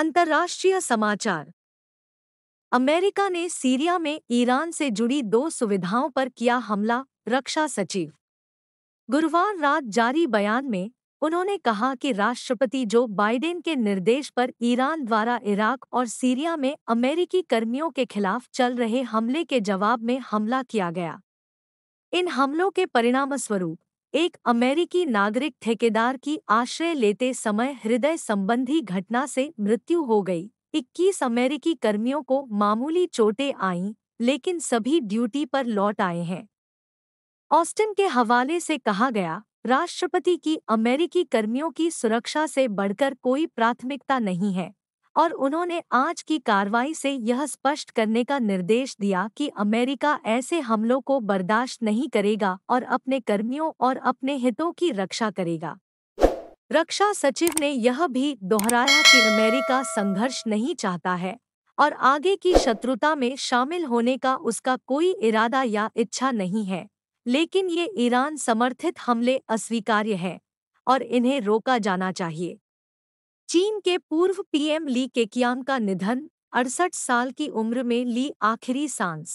अंतर्राष्ट्रीय समाचार अमेरिका ने सीरिया में ईरान से जुड़ी दो सुविधाओं पर किया हमला रक्षा सचिव गुरुवार रात जारी बयान में उन्होंने कहा कि राष्ट्रपति जो बाइडेन के निर्देश पर ईरान द्वारा इराक और सीरिया में अमेरिकी कर्मियों के खिलाफ चल रहे हमले के जवाब में हमला किया गया इन हमलों के परिणामस्वरूप एक अमेरिकी नागरिक ठेकेदार की आश्रय लेते समय हृदय संबंधी घटना से मृत्यु हो गई 21 अमेरिकी कर्मियों को मामूली चोटें आईं लेकिन सभी ड्यूटी पर लौट आए हैं ऑस्टिन के हवाले से कहा गया राष्ट्रपति की अमेरिकी कर्मियों की सुरक्षा से बढ़कर कोई प्राथमिकता नहीं है और उन्होंने आज की कार्रवाई से यह स्पष्ट करने का निर्देश दिया कि अमेरिका ऐसे हमलों को बर्दाश्त नहीं करेगा और अपने कर्मियों और अपने हितों की रक्षा करेगा रक्षा सचिव ने यह भी दोहराया कि अमेरिका संघर्ष नहीं चाहता है और आगे की शत्रुता में शामिल होने का उसका कोई इरादा या इच्छा नहीं है लेकिन ये ईरान समर्थित हमले अस्वीकार्य हैं और इन्हें रोका जाना चाहिए चीन के पूर्व पीएम ली केकियांग का निधन अड़सठ साल की उम्र में ली आखिरी सांस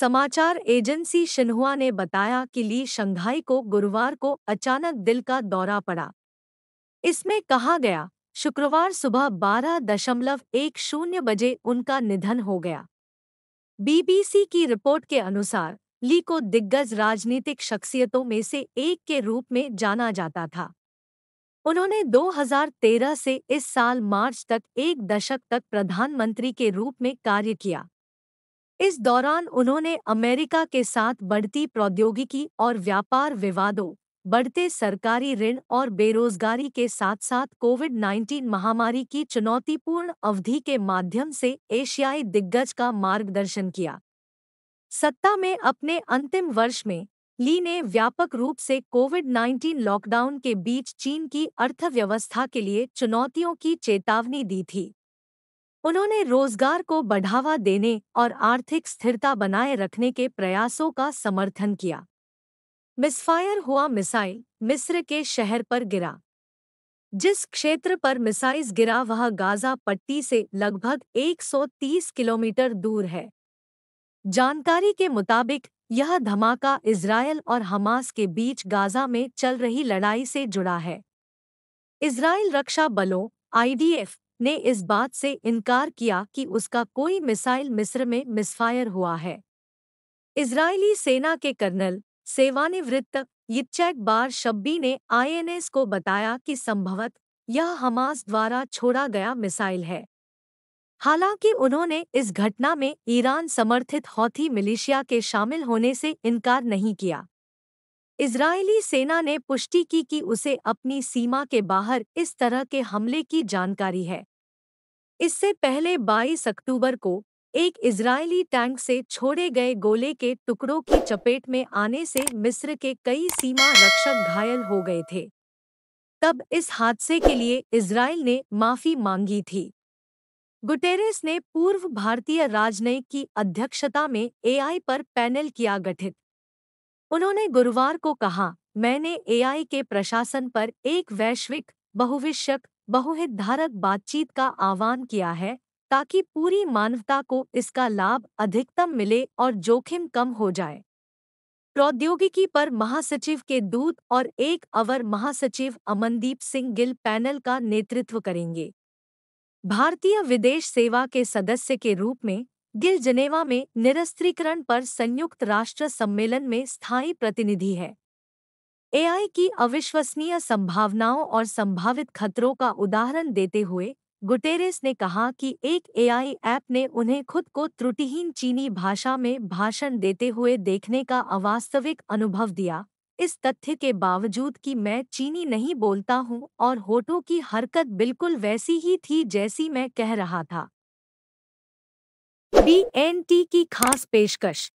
समाचार एजेंसी शिन्हुआ ने बताया कि ली शंघाई को गुरुवार को अचानक दिल का दौरा पड़ा इसमें कहा गया शुक्रवार सुबह बारह दशमलव एक शून्य बजे उनका निधन हो गया बीबीसी की रिपोर्ट के अनुसार ली को दिग्गज राजनीतिक शख्सियतों में से एक के रूप में जाना जाता था उन्होंने 2013 से इस साल मार्च तक एक दशक तक प्रधानमंत्री के रूप में कार्य किया इस दौरान उन्होंने अमेरिका के साथ बढ़ती प्रौद्योगिकी और व्यापार विवादों बढ़ते सरकारी ऋण और बेरोजगारी के साथ साथ कोविड 19 महामारी की चुनौतीपूर्ण अवधि के माध्यम से एशियाई दिग्गज का मार्गदर्शन किया सत्ता में अपने अंतिम वर्ष में ली ने व्यापक रूप से कोविड 19 लॉकडाउन के बीच चीन की अर्थव्यवस्था के लिए चुनौतियों की चेतावनी दी थी उन्होंने रोजगार को बढ़ावा देने और आर्थिक स्थिरता बनाए रखने के प्रयासों का समर्थन किया मिसफायर हुआ मिसाइल मिस्र के शहर पर गिरा जिस क्षेत्र पर मिसाइल गिरा वह गाजा पट्टी से लगभग 130 किलोमीटर दूर है जानकारी के मुताबिक यह धमाका इसराइल और हमास के बीच गाजा में चल रही लड़ाई से जुड़ा है इसराइल रक्षा बलों आईडीएफ ने इस बात से इनकार किया कि उसका कोई मिसाइल मिस्र में मिसफायर हुआ है इजरायली सेना के कर्नल सेवानिवृत्त यिचैक बार शब्बी ने आईएनएस को बताया कि संभवत यह हमास द्वारा छोड़ा गया मिसाइल है हालांकि उन्होंने इस घटना में ईरान समर्थित हौथी मिलिशिया के शामिल होने से इनकार नहीं किया इजरायली सेना ने पुष्टि की कि उसे अपनी सीमा के बाहर इस तरह के हमले की जानकारी है इससे पहले 22 अक्टूबर को एक इजरायली टैंक से छोड़े गए गोले के टुकड़ों की चपेट में आने से मिस्र के कई सीमा रक्षक घायल हो गए थे तब इस हादसे के लिए इसराइल ने माफी मांगी थी गुटेरेस ने पूर्व भारतीय राजनयिक की अध्यक्षता में एआई पर पैनल किया गठित उन्होंने गुरुवार को कहा मैंने एआई के प्रशासन पर एक वैश्विक बहुविषयक बहुहितधारक बातचीत का आह्वान किया है ताकि पूरी मानवता को इसका लाभ अधिकतम मिले और जोखिम कम हो जाए प्रौद्योगिकी पर महासचिव के दूत और एक अवर महासचिव अमनदीप सिंह गिल पैनल का नेतृत्व करेंगे भारतीय विदेश सेवा के सदस्य के रूप में गिल जनेवा में निरस्त्रीकरण पर संयुक्त राष्ट्र सम्मेलन में स्थायी प्रतिनिधि है एआई की अविश्वसनीय संभावनाओं और संभावित खतरों का उदाहरण देते हुए गुटेरेस ने कहा कि एक एआई ऐप ने उन्हें खुद को त्रुटिहीन चीनी भाषा में भाषण देते हुए देखने का अवास्तविक अनुभव दिया इस तथ्य के बावजूद कि मैं चीनी नहीं बोलता हूँ और होठों की हरकत बिल्कुल वैसी ही थी जैसी मैं कह रहा था बी एन टी की खास पेशकश